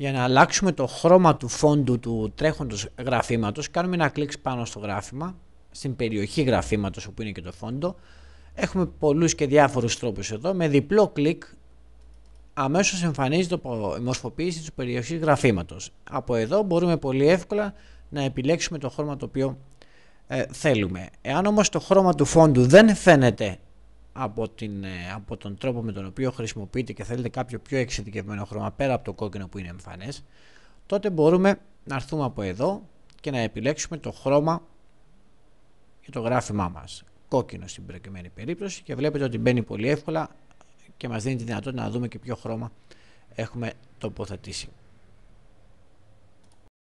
Για να αλλάξουμε το χρώμα του φόντου του τρέχοντος γραφήματος, κάνουμε ένα κλικ πάνω στο γράφημα, στην περιοχή γραφήματος όπου είναι και το φόντο. Έχουμε πολλούς και διάφορους τρόπους εδώ. Με διπλό κλικ αμέσως εμφανίζεται το μορφοποίηση της περιοχής γραφήματος. Από εδώ μπορούμε πολύ εύκολα να επιλέξουμε το χρώμα το οποίο ε, θέλουμε. Εάν όμως το χρώμα του φόντου δεν φαίνεται από, την, ε, από τον τρόπο με τον οποίο χρησιμοποιείτε και θέλετε κάποιο πιο εξειδικευμένο χρώμα πέρα από το κόκκινο που είναι εμφανές τότε μπορούμε να έρθουμε από εδώ και να επιλέξουμε το χρώμα για το γράφημά μας κόκκινο στην προκειμένη περίπτωση και βλέπετε ότι μπαίνει πολύ εύκολα και μας δίνει τη δυνατότητα να δούμε και ποιο χρώμα έχουμε τοποθετήσει.